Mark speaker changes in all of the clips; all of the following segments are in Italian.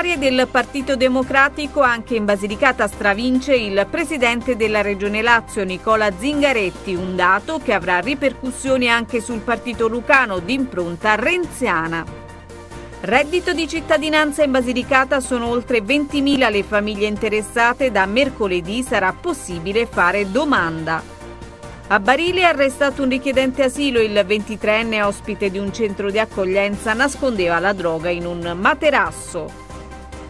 Speaker 1: primarie del Partito Democratico anche in Basilicata stravince il presidente della Regione Lazio Nicola Zingaretti, un dato che avrà ripercussioni anche sul partito lucano d'impronta renziana. Reddito di cittadinanza in Basilicata sono oltre 20.000 le famiglie interessate, da mercoledì sarà possibile fare domanda. A Barile è arrestato un richiedente asilo, il 23enne ospite di un centro di accoglienza nascondeva la droga in un materasso.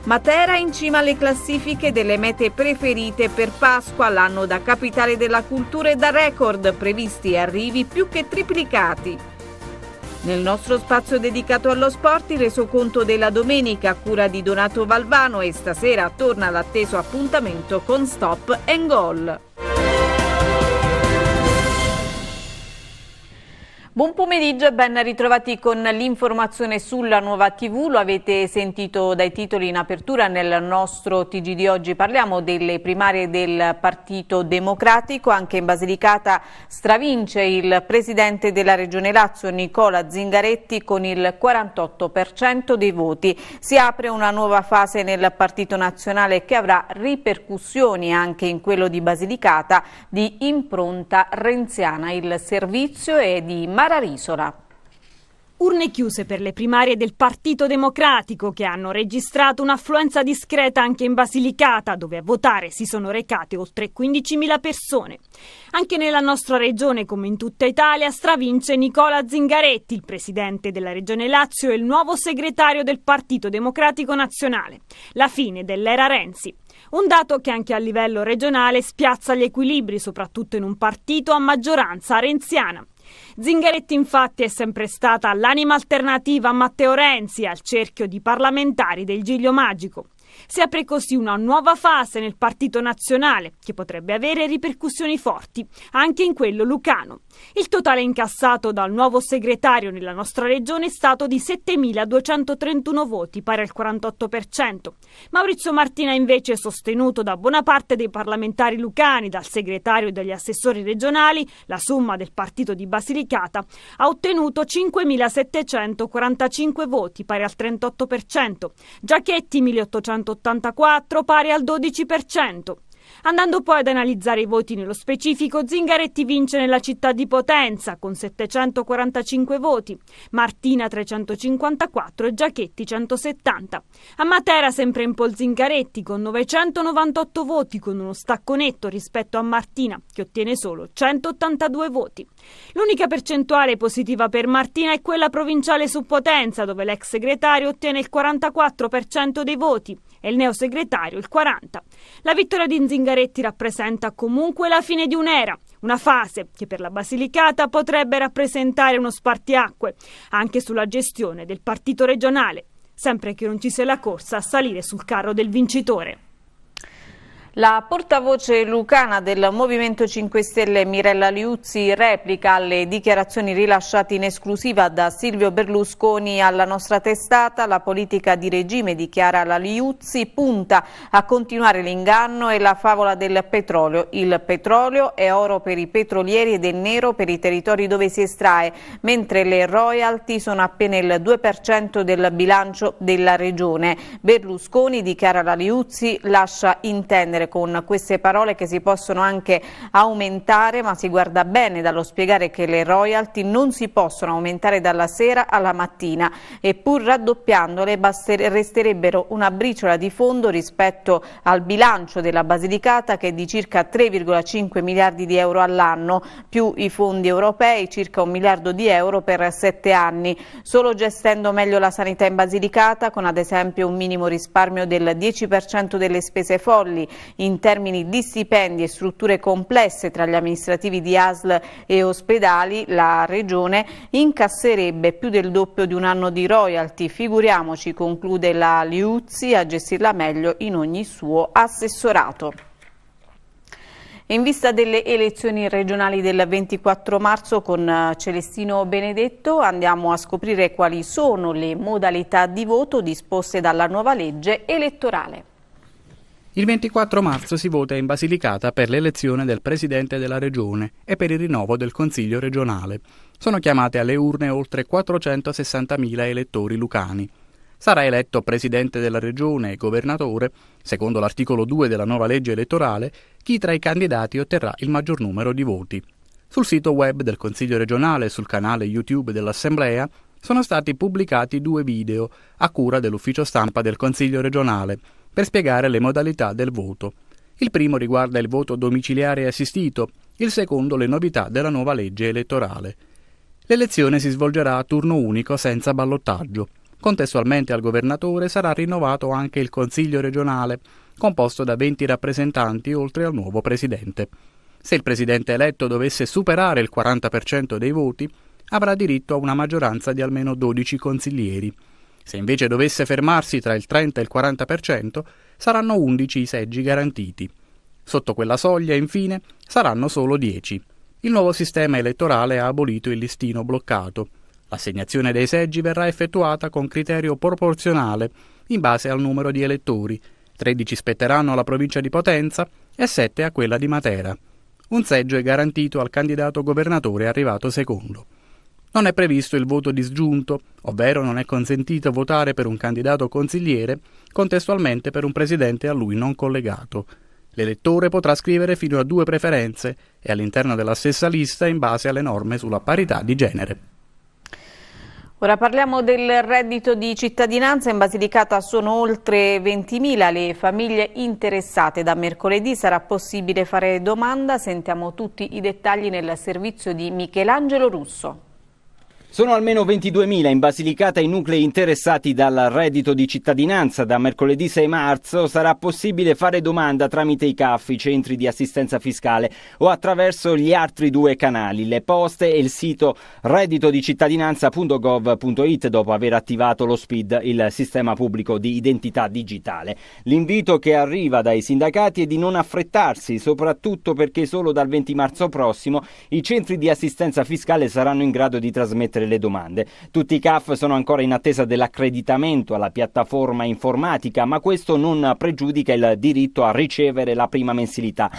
Speaker 1: Matera in cima alle classifiche delle mete preferite per Pasqua, l'anno da capitale della cultura e da record, previsti arrivi più che triplicati. Nel nostro spazio dedicato allo sport il resoconto della domenica a cura di Donato Valvano e stasera torna l'atteso appuntamento con Stop and Goal. Buon pomeriggio e ben ritrovati con l'informazione sulla nuova TV, lo avete sentito dai titoli in apertura nel nostro TG di oggi, parliamo delle primarie del Partito Democratico, anche in Basilicata stravince il presidente della Regione Lazio Nicola Zingaretti con il 48% dei voti, si apre una nuova fase nel Partito Nazionale che avrà ripercussioni anche in quello di Basilicata di impronta renziana, il servizio è di Mar Chiara Risola.
Speaker 2: Urne chiuse per le primarie del Partito Democratico che hanno registrato un'affluenza discreta anche in Basilicata, dove a votare si sono recate oltre 15.000 persone. Anche nella nostra regione, come in tutta Italia, stravince Nicola Zingaretti, il presidente della Regione Lazio e il nuovo segretario del Partito Democratico Nazionale. La fine dell'era Renzi. Un dato che anche a livello regionale spiazza gli equilibri, soprattutto in un partito a maggioranza renziana. Zingaretti infatti è sempre stata l'anima alternativa a Matteo Renzi al cerchio di parlamentari del Giglio Magico. Si apre così una nuova fase nel partito nazionale che potrebbe avere ripercussioni forti anche in quello lucano. Il totale incassato dal nuovo segretario nella nostra regione è stato di 7.231 voti, pari al 48%. Maurizio Martina invece, sostenuto da buona parte dei parlamentari lucani, dal segretario e dagli assessori regionali, la somma del partito di Basilicata, ha ottenuto 5.745 voti, pari al 38%. Giachetti 1.880 84 pari al 12%. Andando poi ad analizzare i voti nello specifico, Zingaretti vince nella città di Potenza con 745 voti, Martina 354 e Giachetti 170. A Matera sempre in pol Zingaretti con 998 voti con uno stacco netto rispetto a Martina che ottiene solo 182 voti. L'unica percentuale positiva per Martina è quella provinciale su Potenza, dove l'ex segretario ottiene il 44% dei voti e il neosegretario il 40%. La vittoria di Zingaretti rappresenta comunque la fine di un'era, una fase che per la Basilicata potrebbe rappresentare uno spartiacque anche sulla gestione del partito regionale, sempre che non ci sia la corsa a salire sul carro del vincitore. La portavoce lucana del
Speaker 1: Movimento 5 Stelle Mirella Liuzzi replica alle dichiarazioni rilasciate in esclusiva da Silvio Berlusconi alla nostra testata. La politica di regime, dichiara la Liuzzi, punta a continuare l'inganno e la favola del petrolio. Il petrolio è oro per i petrolieri ed è nero per i territori dove si estrae, mentre le royalty sono appena il 2% del bilancio della regione. Berlusconi, dichiara la Liuzzi, lascia intendere rispondere con queste parole che si possono anche aumentare, ma si guarda bene dallo spiegare che le royalty non si possono aumentare dalla sera alla mattina e pur raddoppiandole resterebbero una briciola di fondo rispetto al bilancio della Basilicata che è di circa 3,5 miliardi di euro all'anno, più i fondi europei circa un miliardo di euro per sette anni. Solo gestendo meglio la sanità in Basilicata, con ad esempio un minimo risparmio del 10% delle spese folli in termini di stipendi e strutture complesse tra gli amministrativi di ASL e ospedali, la Regione incasserebbe più del doppio di un anno di royalty. Figuriamoci, conclude la Liuzzi, a gestirla meglio in ogni suo assessorato. In vista delle elezioni regionali del 24 marzo con eh, Celestino Benedetto andiamo a scoprire quali sono le modalità di voto disposte dalla nuova legge elettorale.
Speaker 3: Il 24 marzo si vota in Basilicata per l'elezione del Presidente della Regione e per il rinnovo del Consiglio regionale. Sono chiamate alle urne oltre 460.000 elettori lucani. Sarà eletto Presidente della Regione e Governatore, secondo l'articolo 2 della nuova legge elettorale, chi tra i candidati otterrà il maggior numero di voti. Sul sito web del Consiglio regionale e sul canale YouTube dell'Assemblea sono stati pubblicati due video a cura dell'ufficio stampa del Consiglio regionale per spiegare le modalità del voto. Il primo riguarda il voto domiciliare assistito, il secondo le novità della nuova legge elettorale. L'elezione si svolgerà a turno unico senza ballottaggio. Contestualmente al governatore sarà rinnovato anche il Consiglio regionale, composto da 20 rappresentanti oltre al nuovo presidente. Se il presidente eletto dovesse superare il 40% dei voti, avrà diritto a una maggioranza di almeno 12 consiglieri. Se invece dovesse fermarsi tra il 30 e il 40%, saranno 11 i seggi garantiti. Sotto quella soglia, infine, saranno solo 10. Il nuovo sistema elettorale ha abolito il listino bloccato. L'assegnazione dei seggi verrà effettuata con criterio proporzionale, in base al numero di elettori. 13 spetteranno alla provincia di Potenza e 7 a quella di Matera. Un seggio è garantito al candidato governatore arrivato secondo. Non è previsto il voto disgiunto, ovvero non è consentito votare per un candidato consigliere contestualmente per un presidente a lui non collegato. L'elettore potrà scrivere fino a due preferenze e all'interno della stessa lista in base alle norme sulla parità di genere.
Speaker 1: Ora parliamo del reddito di cittadinanza. In Basilicata sono oltre 20.000 le famiglie interessate. Da mercoledì sarà possibile fare domanda. Sentiamo tutti i dettagli nel servizio di Michelangelo Russo.
Speaker 4: Sono almeno 22.000 in Basilicata i nuclei interessati dal reddito di cittadinanza. Da mercoledì 6 marzo sarà possibile fare domanda tramite i CAF, i centri di assistenza fiscale, o attraverso gli altri due canali, le poste e il sito redditodicittadinanza.gov.it dopo aver attivato lo SPID, il sistema pubblico di identità digitale. L'invito che arriva dai sindacati è di non affrettarsi, soprattutto perché solo dal 20 marzo prossimo i centri di assistenza fiscale saranno in grado di trasmettere mettere le domande. Tutti i CAF sono ancora in attesa dell'accreditamento alla piattaforma informatica, ma questo non pregiudica il diritto a ricevere la prima mensilità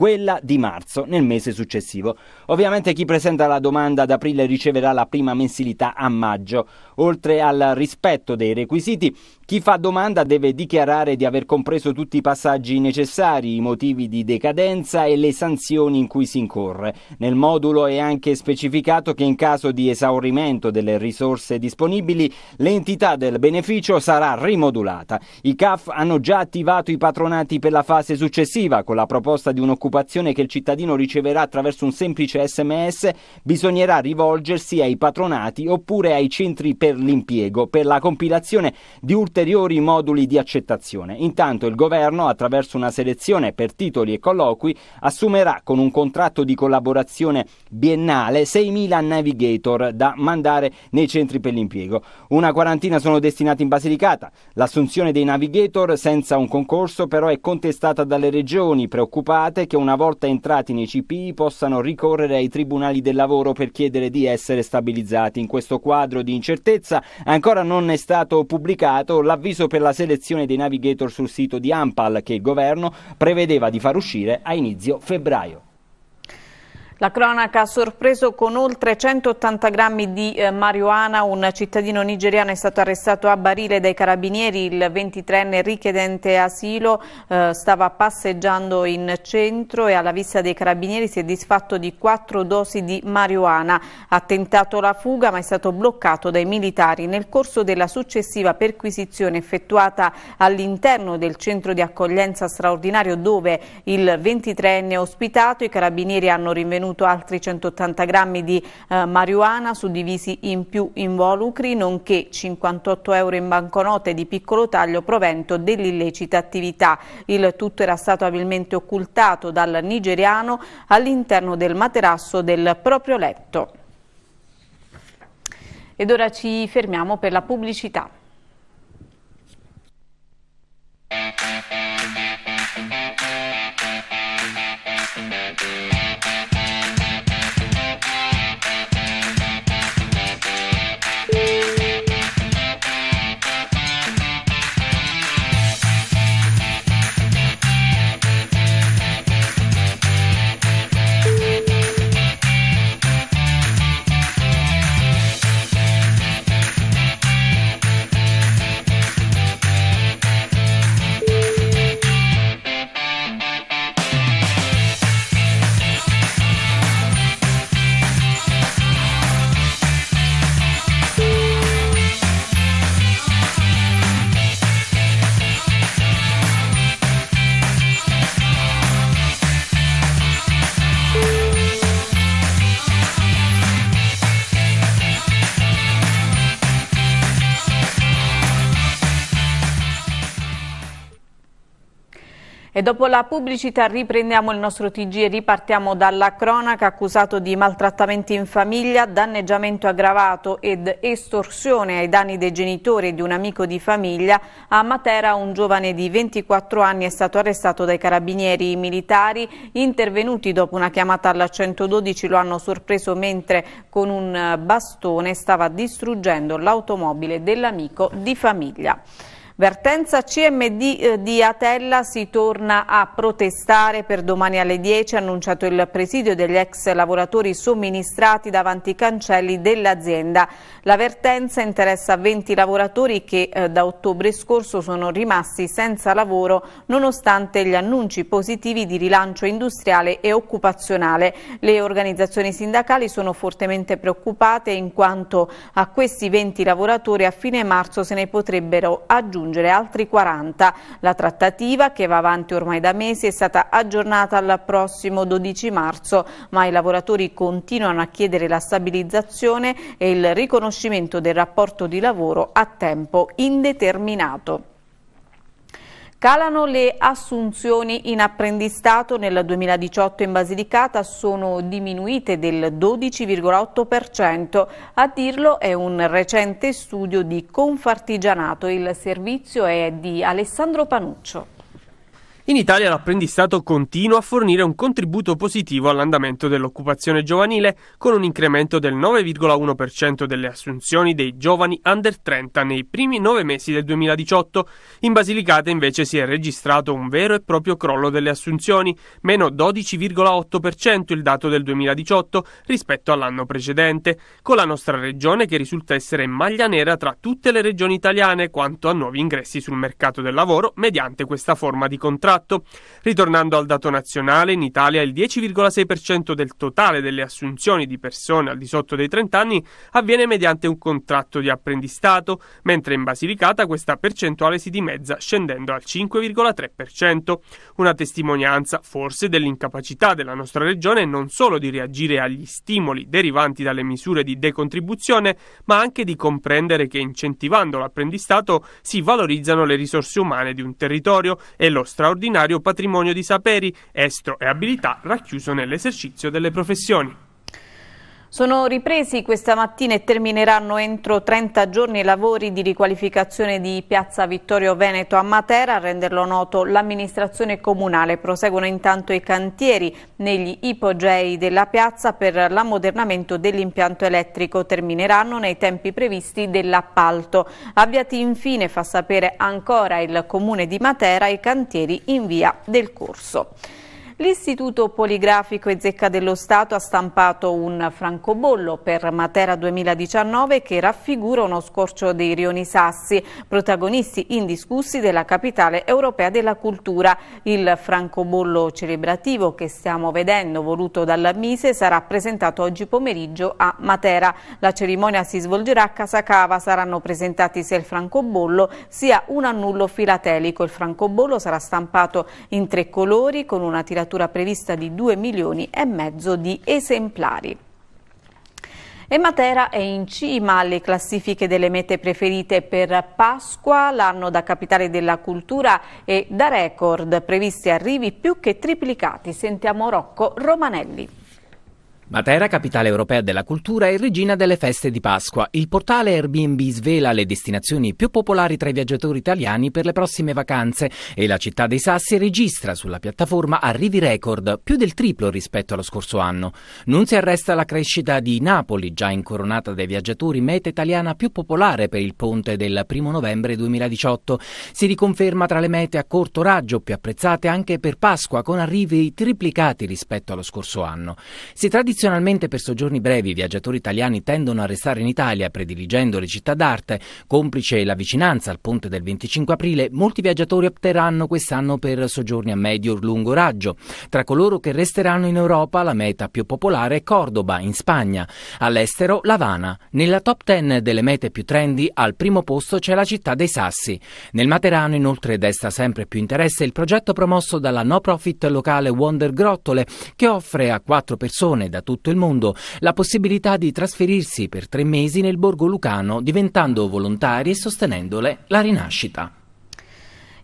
Speaker 4: quella di marzo nel mese successivo. Ovviamente chi presenta la domanda ad aprile riceverà la prima mensilità a maggio. Oltre al rispetto dei requisiti, chi fa domanda deve dichiarare di aver compreso tutti i passaggi necessari, i motivi di decadenza e le sanzioni in cui si incorre. Nel modulo è anche specificato che in caso di esaurimento delle risorse disponibili, l'entità del beneficio sarà rimodulata. I CAF hanno già attivato i patronati per la fase successiva con la proposta di un'occupazione preoccupazione che il cittadino riceverà attraverso un semplice sms, bisognerà rivolgersi ai patronati oppure ai centri per l'impiego per la compilazione di ulteriori moduli di accettazione. Intanto il governo, attraverso una selezione per titoli e colloqui, assumerà con un contratto di collaborazione biennale 6.000 navigator da mandare nei centri per l'impiego. Una quarantina sono destinati in Basilicata. L'assunzione dei navigator senza un concorso però è contestata dalle regioni preoccupate che una volta entrati nei CPI possano ricorrere ai tribunali del lavoro per chiedere di essere stabilizzati. In questo quadro di incertezza ancora non è stato pubblicato l'avviso per la selezione dei navigator sul sito di Ampal che il governo prevedeva di far uscire a inizio febbraio.
Speaker 1: La cronaca ha sorpreso con oltre 180 grammi di eh, marijuana. Un cittadino nigeriano è stato arrestato a Barile dai carabinieri. Il 23enne richiedente asilo eh, stava passeggiando in centro e alla vista dei carabinieri si è disfatto di quattro dosi di marijuana. Ha tentato la fuga ma è stato bloccato dai militari. Nel corso della successiva perquisizione effettuata all'interno del centro di accoglienza straordinario dove il 23enne è ospitato, i carabinieri hanno rinvenuto detenuto altri 180 grammi di eh, marijuana suddivisi in più involucri, nonché 58 euro in banconote di piccolo taglio provento dell'illecita attività. Il tutto era stato abilmente occultato dal nigeriano all'interno del materasso del proprio letto. Ed ora ci fermiamo per la pubblicità. E dopo la pubblicità riprendiamo il nostro TG e ripartiamo dalla cronaca accusato di maltrattamenti in famiglia, danneggiamento aggravato ed estorsione ai danni dei genitori e di un amico di famiglia. A Matera un giovane di 24 anni è stato arrestato dai carabinieri militari intervenuti dopo una chiamata alla 112 lo hanno sorpreso mentre con un bastone stava distruggendo l'automobile dell'amico di famiglia. Vertenza CMD eh, di Atella si torna a protestare per domani alle 10, annunciato il presidio degli ex lavoratori somministrati davanti ai cancelli dell'azienda. La vertenza interessa 20 lavoratori che eh, da ottobre scorso sono rimasti senza lavoro nonostante gli annunci positivi di rilancio industriale e occupazionale. Le organizzazioni sindacali sono fortemente preoccupate in quanto a questi 20 lavoratori a fine marzo se ne potrebbero aggiungere raggiungere altri 40. La trattativa, che va avanti ormai da mesi, è stata aggiornata al prossimo 12 marzo, ma i lavoratori continuano a chiedere la stabilizzazione e il riconoscimento del rapporto di lavoro a tempo indeterminato. Calano le assunzioni in apprendistato nel 2018 in Basilicata sono diminuite del 12,8%. A dirlo è un recente studio di Confartigianato. Il servizio è di Alessandro Panuccio.
Speaker 5: In Italia l'apprendistato continua a fornire un contributo positivo all'andamento dell'occupazione giovanile, con un incremento del 9,1% delle assunzioni dei giovani under 30 nei primi nove mesi del 2018. In Basilicata invece si è registrato un vero e proprio crollo delle assunzioni, meno 12,8% il dato del 2018 rispetto all'anno precedente, con la nostra regione che risulta essere maglia nera tra tutte le regioni italiane quanto a nuovi ingressi sul mercato del lavoro mediante questa forma di contratto contratto. Ritornando al dato nazionale, in Italia il 10,6% del totale delle assunzioni di persone al di sotto dei 30 anni avviene mediante un contratto di apprendistato, mentre in Basilicata questa percentuale si dimezza scendendo al 5,3%. Una testimonianza forse dell'incapacità della nostra regione non solo di reagire agli stimoli derivanti dalle misure di decontribuzione, ma anche di comprendere che incentivando l'apprendistato si valorizzano le risorse umane di un territorio e lo straordinario straordinario patrimonio di saperi, estro e abilità racchiuso nell'esercizio delle professioni.
Speaker 1: Sono ripresi questa mattina e termineranno entro 30 giorni i lavori di riqualificazione di Piazza Vittorio Veneto a Matera. A renderlo noto l'amministrazione comunale. Proseguono intanto i cantieri negli ipogei della piazza per l'ammodernamento dell'impianto elettrico. Termineranno nei tempi previsti dell'appalto. Avviati infine, fa sapere ancora il comune di Matera, i cantieri in via del corso. L'Istituto Poligrafico e Zecca dello Stato ha stampato un francobollo per Matera 2019 che raffigura uno scorcio dei rioni sassi, protagonisti indiscussi della capitale europea della cultura. Il francobollo celebrativo che stiamo vedendo, voluto dalla Mise, sarà presentato oggi pomeriggio a Matera. La cerimonia si svolgerà a Casacava, saranno presentati sia il francobollo sia un annullo filatelico. Il francobollo sarà stampato in tre colori con una tiratura tiratura prevista di 2 milioni e mezzo di esemplari. E Matera è in cima alle classifiche delle mete preferite per Pasqua, l'anno da capitale della cultura e da record, previsti arrivi più che triplicati. Sentiamo Rocco Romanelli.
Speaker 6: Matera, capitale europea della cultura e regina delle feste di Pasqua, il portale Airbnb svela le destinazioni più popolari tra i viaggiatori italiani per le prossime vacanze e la città dei Sassi registra sulla piattaforma arrivi record, più del triplo rispetto allo scorso anno. Non si arresta la crescita di Napoli, già incoronata dai viaggiatori meta italiana più popolare per il ponte del 1 novembre 2018. Si riconferma tra le mete a corto raggio più apprezzate anche per Pasqua con arrivi triplicati rispetto allo scorso anno. Si tradiziona Tradizionalmente per soggiorni brevi i viaggiatori italiani tendono a restare in Italia prediligendo le città d'arte. Complice la vicinanza al ponte del 25 aprile, molti viaggiatori opteranno quest'anno per soggiorni a medio e lungo raggio. Tra coloro che resteranno in Europa la meta più popolare è Cordoba, in Spagna. All'estero Lavana. Nella top 10 delle mete più trendy al primo posto c'è la città dei Sassi. Nel Materano inoltre desta sempre più interesse il progetto promosso dalla no profit locale Wonder Grottole che offre a quattro persone da tutti tutto il mondo la possibilità di trasferirsi per tre mesi nel borgo lucano diventando volontari e sostenendole la rinascita.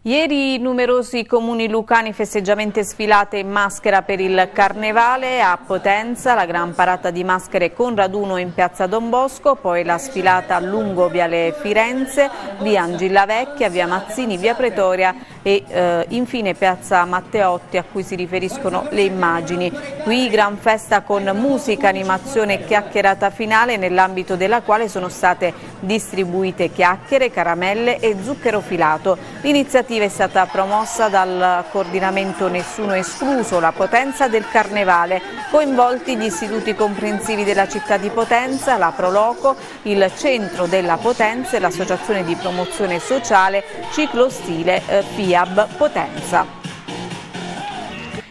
Speaker 1: Ieri numerosi comuni lucani festeggiamente sfilate in maschera per il carnevale a Potenza, la gran parata di maschere con raduno in piazza Don Bosco, poi la sfilata lungo Viale Firenze, via Angilla Vecchia, via Mazzini, via Pretoria e eh, infine piazza Matteotti a cui si riferiscono le immagini. Qui gran festa con musica, animazione e chiacchierata finale nell'ambito della quale sono state distribuite chiacchiere, caramelle e zucchero filato. L'iniziativa iniziativa è stata promossa dal coordinamento Nessuno Escluso, la potenza del carnevale, coinvolti gli istituti comprensivi della città di Potenza, la Proloco, il Centro della Potenza e l'Associazione di Promozione Sociale Ciclostile eh, FIAB Potenza.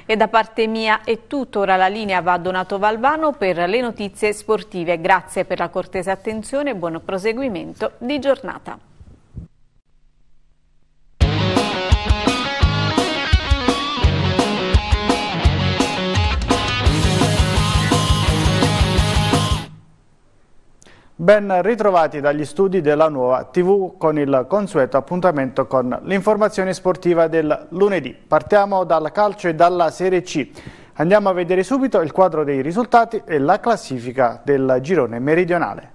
Speaker 1: E da parte mia è tutto, ora la linea va a Donato Valvano per le notizie sportive. Grazie per la cortese attenzione e buon proseguimento di giornata.
Speaker 7: Ben ritrovati dagli studi della nuova TV con il consueto appuntamento con l'informazione sportiva del lunedì. Partiamo dal calcio e dalla Serie C. Andiamo a vedere subito il quadro dei risultati e la classifica del girone meridionale.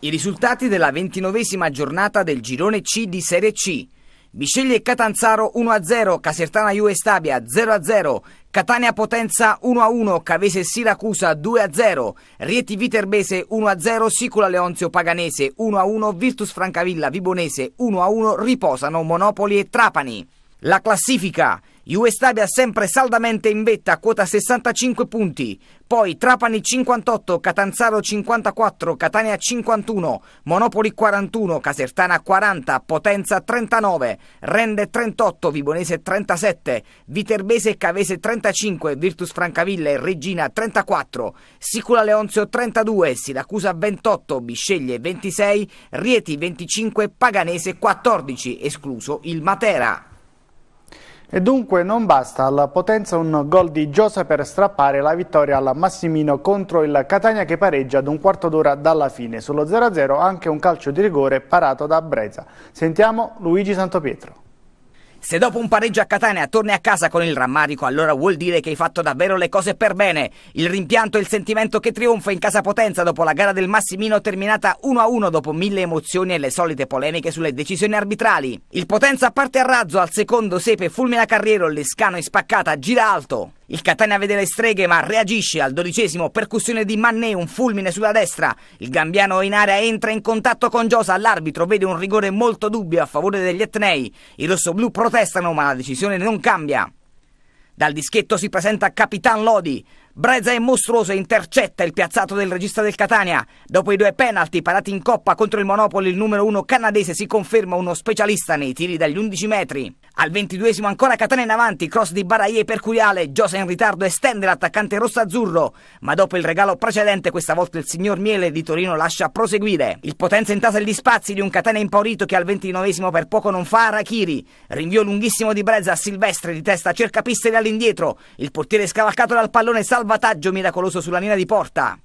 Speaker 8: I risultati della ventinovesima giornata del girone C di Serie C. Bisceglie Catanzaro 1-0, Casertana Juve Stabia 0-0, Catania Potenza 1-1, Cavese Siracusa 2-0, Rieti Viterbese 1-0, Sicula Leonzio Paganese 1-1, Virtus Francavilla Vibonese 1-1, riposano Monopoli e Trapani. La classifica US Stabia sempre saldamente in vetta quota 65 punti, poi Trapani 58, Catanzaro 54, Catania 51, Monopoli 41, Casertana 40, Potenza 39, Rende 38, Vibonese 37, Viterbese e Cavese 35, Virtus Francaville e Regina 34, Sicula Leonzio 32, Siracusa 28, Bisceglie 26, Rieti 25, Paganese 14, escluso il Matera.
Speaker 7: E dunque non basta alla potenza un gol di Giosa per strappare la vittoria al Massimino contro il Catania che pareggia ad un quarto d'ora dalla fine. Sullo 0-0 anche un calcio di rigore parato da Brezza. Sentiamo Luigi Santopietro.
Speaker 8: Se dopo un pareggio a Catania torni a casa con il rammarico, allora vuol dire che hai fatto davvero le cose per bene. Il rimpianto e il sentimento che trionfa in casa Potenza dopo la gara del Massimino terminata 1-1 dopo mille emozioni e le solite polemiche sulle decisioni arbitrali. Il Potenza parte a razzo al secondo sepe fulmina Carriero, Lescano in spaccata, gira alto. Il Catania vede le streghe ma reagisce al dodicesimo, percussione di Manné, un fulmine sulla destra. Il Gambiano in area entra in contatto con Giosa, l'arbitro vede un rigore molto dubbio a favore degli Etnei. I rossoblù protestano ma la decisione non cambia. Dal dischetto si presenta Capitan Lodi. Brezza è mostruoso e intercetta il piazzato del regista del Catania. Dopo i due penalti parati in coppa contro il Monopoli, il numero uno canadese si conferma uno specialista nei tiri dagli 11 metri. Al 22 ancora Catania in avanti, cross di Baraie per Curiale, Giosa in ritardo estende l'attaccante rosso-azzurro, ma dopo il regalo precedente questa volta il signor Miele di Torino lascia proseguire. Il Potenza intasa gli spazi di un Catania impaurito che al 29 per poco non fa Arachiri. Rinvio lunghissimo di Brezza, Silvestre di testa cerca piste all'indietro, il portiere scavalcato dal pallone salva salvataggio miracoloso sulla linea di porta.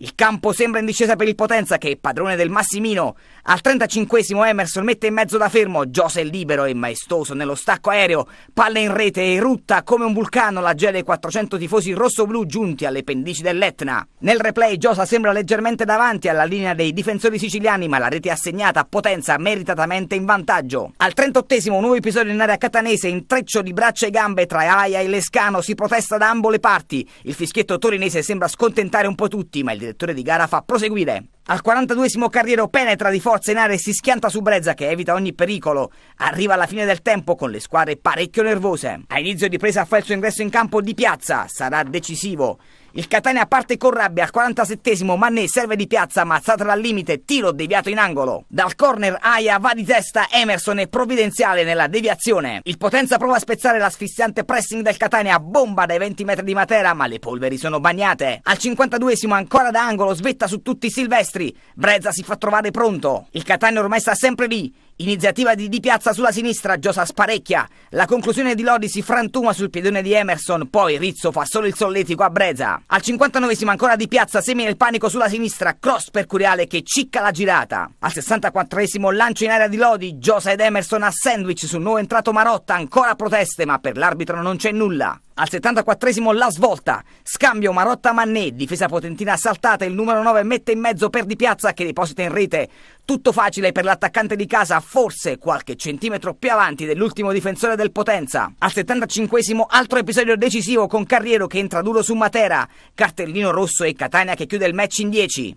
Speaker 8: Il campo sembra in discesa per il Potenza che, è padrone del Massimino, al 35 Emerson mette in mezzo da fermo, Jose libero e maestoso nello stacco aereo, palle in rete e rutta come un vulcano la dei 400 tifosi rosso-blu giunti alle pendici dell'Etna. Nel replay Josa sembra leggermente davanti alla linea dei difensori siciliani ma la rete è assegnata a Potenza meritatamente in vantaggio. Al 38 un nuovo episodio in area catanese, intreccio di braccia e gambe tra Aia e Lescano, si protesta da ambo le parti. Il fischietto torinese sembra scontentare un po' tutti ma il direttore di gara fa proseguire. Al 42 carriero penetra di forza in area e si schianta su Brezza che evita ogni pericolo. Arriva alla fine del tempo con le squadre parecchio nervose. A inizio di presa fa il suo ingresso in campo di piazza, sarà decisivo. Il Catania parte con rabbia al 47esimo, Mané serve di piazza, ammazzata dal limite, tiro deviato in angolo. Dal corner Aya va di testa, Emerson è provvidenziale nella deviazione. Il Potenza prova a spezzare l'asfissiante pressing del Catania, bomba dai 20 metri di Matera, ma le polveri sono bagnate. Al 52esimo ancora da angolo, svetta su tutti i Silvestri. Brezza si fa trovare pronto. Il Catania ormai sta sempre lì. Iniziativa di Di Piazza sulla sinistra, Giosa sparecchia. La conclusione di Lodi si frantuma sul piedone di Emerson, poi Rizzo fa solo il solletico a Brezza. Al 59 ancora Di Piazza semina il panico sulla sinistra, cross per Curiale che cicca la girata. Al 64 lancio in area di Lodi, Giosa ed Emerson a sandwich sul nuovo entrato Marotta, ancora proteste ma per l'arbitro non c'è nulla. Al 74esimo la svolta, scambio Marotta Mannè, difesa potentina saltata, il numero 9 mette in mezzo per di piazza che deposita in rete. Tutto facile per l'attaccante di casa, forse qualche centimetro più avanti dell'ultimo difensore del Potenza. Al 75esimo altro episodio decisivo con Carriero che entra duro su Matera, cartellino rosso e Catania che chiude il match in 10.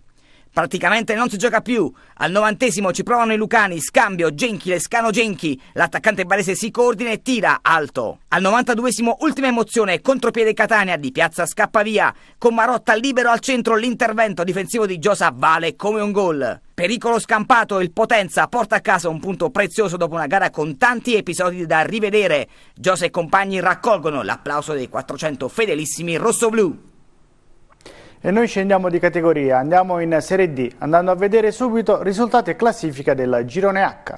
Speaker 8: Praticamente non si gioca più. Al novantesimo ci provano i Lucani, scambio, Genchi, Lescano, Genchi. L'attaccante barese si coordina e tira, alto. Al novantaduesimo, ultima emozione, contropiede Catania, di piazza scappa via. Con Marotta libero al centro, l'intervento difensivo di Giosa vale come un gol. Pericolo scampato, il Potenza porta a casa un punto prezioso dopo una gara con tanti episodi da rivedere. Giosa e compagni raccolgono l'applauso dei 400 fedelissimi rossoblù.
Speaker 7: E noi scendiamo di categoria, andiamo in Serie D, andando a vedere subito risultati e classifica del girone H.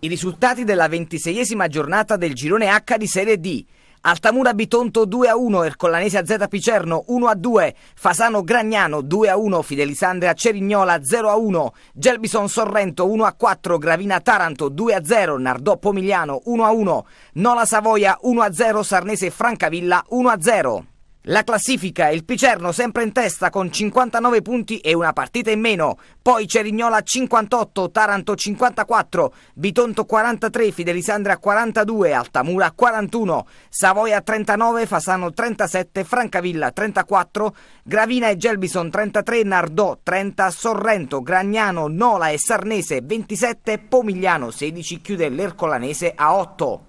Speaker 8: I risultati della ventiseiesima giornata del girone H di Serie D. Altamura Bitonto 2 a 1, Ercollanese Z Picerno 1 a 2, Fasano Gragnano 2 a 1, Fidelisandria Cerignola 0 a 1, Gelbison Sorrento 1 a 4, Gravina Taranto 2 a 0, Nardò Pomigliano 1 a 1, Nola Savoia 1 a 0, Sarnese Francavilla 1 a 0. La classifica, il Picerno sempre in testa con 59 punti e una partita in meno, poi Cerignola 58, Taranto 54, Bitonto 43, Fidelisandria 42, Altamura 41, Savoia 39, Fasano 37, Francavilla 34, Gravina e Gelbison 33, Nardò 30, Sorrento, Gragnano, Nola e Sarnese 27, Pomigliano 16, chiude l'Ercolanese a 8.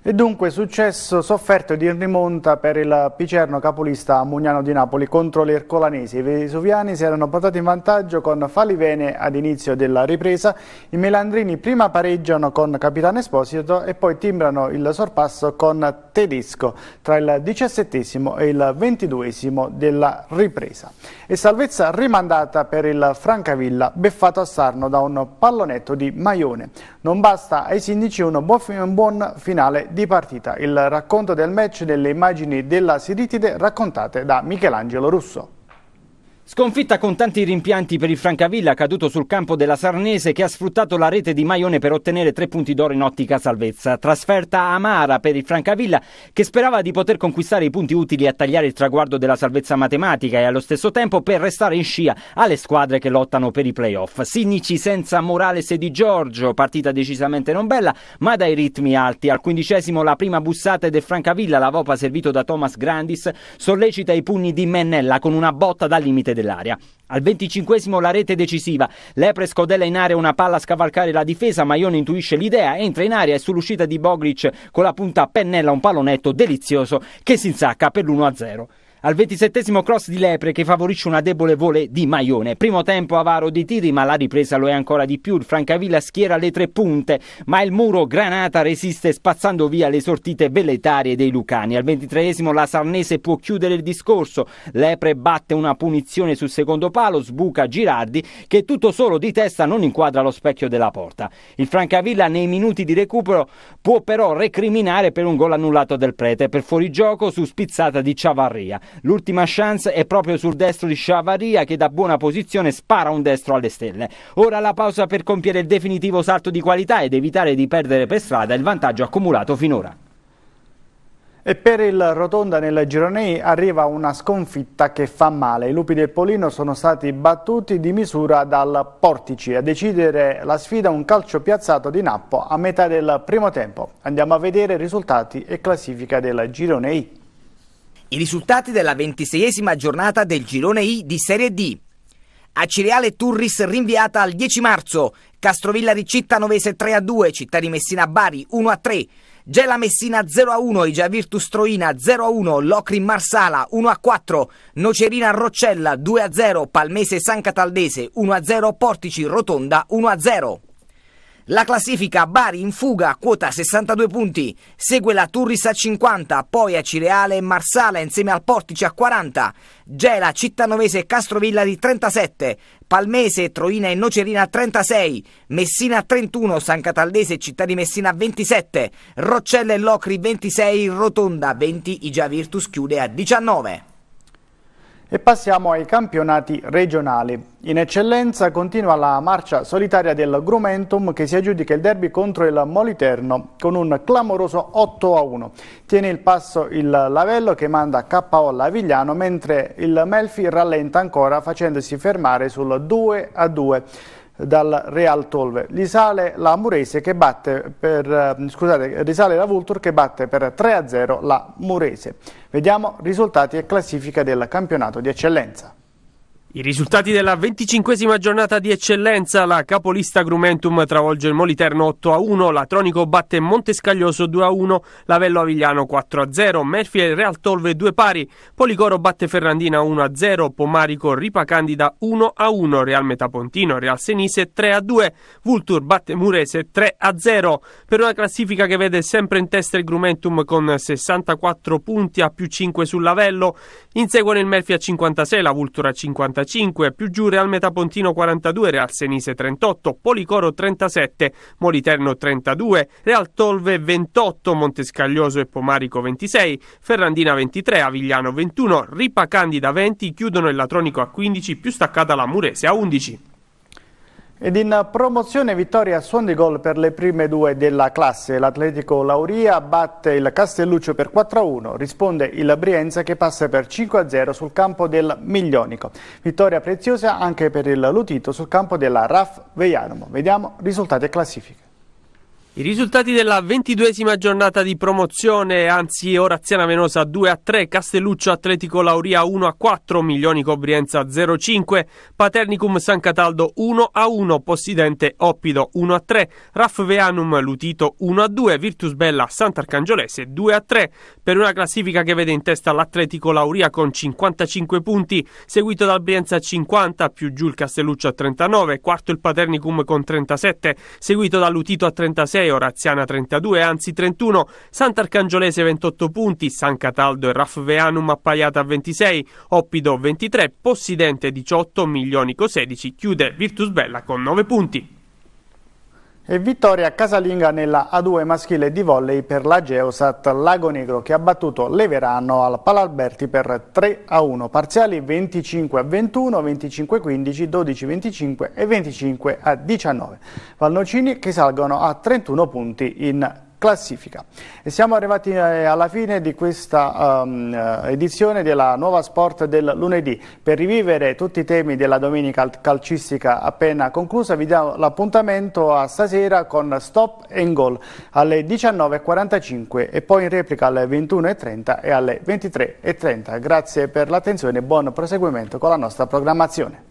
Speaker 7: E dunque successo sofferto di rimonta per il Picerno capolista Mugnano di Napoli contro le Ercolanesi. I vesuviani si erano portati in vantaggio con Falivene ad inizio della ripresa. I melandrini prima pareggiano con Capitano Esposito e poi timbrano il sorpasso con Tedesco tra il diciassettesimo e il ventiduesimo della ripresa. E salvezza rimandata per il Francavilla beffato a Sarno da un pallonetto di Maione. Non basta ai sindici un buon finale di partita. Il racconto del match delle immagini della Siritide raccontate da Michelangelo Russo.
Speaker 4: Sconfitta con tanti rimpianti per il Francavilla caduto sul campo della Sarnese che ha sfruttato la rete di Maione per ottenere tre punti d'oro in ottica salvezza. Trasferta amara per il Francavilla che sperava di poter conquistare i punti utili a tagliare il traguardo della salvezza matematica e allo stesso tempo per restare in scia alle squadre che lottano per i playoff. Sinnici senza Morales e Di Giorgio, partita decisamente non bella ma dai ritmi alti. Al quindicesimo la prima bussata del Francavilla, la Vopa servito da Thomas Grandis, sollecita i pugni di Mennella con una botta da limite dell'area. Al 25 la rete decisiva. Lepre scodella in area una palla a scavalcare la difesa, Maione intuisce l'idea, entra in area e sull'uscita di Boglic con la punta pennella un pallonetto delizioso che si insacca per l'1-0 al 27 cross di Lepre che favorisce una debole vole di Maione. Primo tempo avaro di tiri, ma la ripresa lo è ancora di più. Il Francavilla schiera le tre punte, ma il muro Granata resiste spazzando via le sortite velletarie dei Lucani. Al 23 la Sarnese può chiudere il discorso. Lepre batte una punizione sul secondo palo, sbuca Girardi che tutto solo di testa non inquadra lo specchio della porta. Il Francavilla nei minuti di recupero può però recriminare per un gol annullato del Prete per fuorigioco su spizzata di Ciavarria. L'ultima chance è proprio sul destro di Sciavaria che da buona posizione spara un destro alle stelle. Ora la pausa per compiere il definitivo salto di qualità ed evitare di perdere per strada il vantaggio accumulato finora.
Speaker 7: E per il Rotonda nel Gironei arriva una sconfitta che fa male. I lupi del Polino sono stati battuti di misura dal Portici. A decidere la sfida un calcio piazzato di Nappo a metà del primo tempo.
Speaker 8: Andiamo a vedere risultati e classifica del Girone I. I risultati della ventiseiesima giornata del girone I di Serie D. A Cireale Turris rinviata al 10 marzo, Castrovilla Ricitta Novese 3 a 2, Città di Messina Bari 1 a 3, Gela Messina 0 a 1, Igia Virtus Troina 0 a 1, Locri Marsala 1 a 4, Nocerina Roccella 2 a 0, Palmese San Cataldese 1 a 0, Portici Rotonda 1 a 0. La classifica Bari in fuga, quota 62 punti, segue la Turris a 50, poi a Cireale e Marsala insieme al Portici a 40, Gela, Cittanovese e Castrovilla di 37, Palmese, Troina e Nocerina a 36, Messina a 31, San Cataldese e Città di Messina a 27, Roccella e Locri 26, Rotonda 20, Igia Virtus chiude a 19.
Speaker 7: E passiamo ai campionati regionali. In eccellenza continua la marcia solitaria del Grumentum che si aggiudica il derby contro il Moliterno con un clamoroso 8-1. Tiene il passo il Lavello che manda KO Lavigliano mentre il Melfi rallenta ancora facendosi fermare sul 2-2 dal Real Tolve. Risale la Murese che batte per, eh, scusate, risale la Vultur che batte per 3-0 la Murese. Vediamo risultati e classifica del campionato di eccellenza.
Speaker 5: I risultati della venticinquesima giornata di eccellenza, la capolista Grumentum travolge il Moliterno 8 a 1, la Tronico batte Montescaglioso 2 a 1, Lavello Avigliano 4 a 0, Melfi e Real Tolve 2 pari, Policoro batte Ferrandina 1 a 0, Pomarico Ripacandida 1 a 1, Real Metapontino, Real Senise 3 a 2, Vultur batte Murese 3 a 0, per una classifica che vede sempre in testa il Grumentum con 64 punti a più 5 sul Lavello, inseguono il Melfi a 56, la Vultur a 56, 45, Più Real Metapontino 42, Real Senise 38, Policoro 37, Moliterno 32, Real Tolve 28, Montescaglioso e Pomarico 26, Ferrandina 23, Avigliano 21, Ripa Candida 20, chiudono il Latronico a 15, più staccata la Murese a 11.
Speaker 7: Ed in promozione vittoria a suon di gol per le prime due della classe. L'Atletico Lauria batte il Castelluccio per 4-1, risponde il Brienza che passa per 5-0 sul campo del Miglionico. Vittoria preziosa anche per il Lutito sul campo della RAF Veianum. Vediamo risultati e classifiche.
Speaker 5: I risultati della ventiduesima giornata di promozione, anzi Oraziana Venosa 2 a 3, Castelluccio Atletico Lauria 1 a 4, Milioni Cobrienza 0 a 5, Paternicum San Cataldo 1 a 1, Possidente Oppido 1 a 3, Raff Veanum Lutito 1 a 2, Virtus Bella Sant'Arcangiolese 2 a 3, per una classifica che vede in testa l'Atletico Lauria con 55 punti, seguito dal Brienza a 50, più giù il Castelluccio a 39, quarto il Paternicum con 37, seguito da Lutito a 36, 26, Oraziana 32, anzi 31, Sant'Arcangiolese 28 punti, San Cataldo e Raff Veanum appaiata 26, Oppido 23, Possidente 18, Milionico 16, chiude Virtus Bella con 9 punti.
Speaker 7: E vittoria casalinga nella A2 maschile di volley per la Geosat Lago Negro che ha battuto Leverano al Palalberti per 3 a 1, parziali 25 a 21, 25 a 15, 12 a 25 e 25 a 19. Vallocini che salgono a 31 punti in classifica. E siamo arrivati eh, alla fine di questa um, edizione della nuova sport del lunedì. Per rivivere tutti i temi della domenica calcistica appena conclusa vi diamo l'appuntamento a stasera con Stop and Goal alle 19.45 e poi in replica alle 21.30 e alle 23.30. Grazie per l'attenzione e buon proseguimento con la nostra programmazione.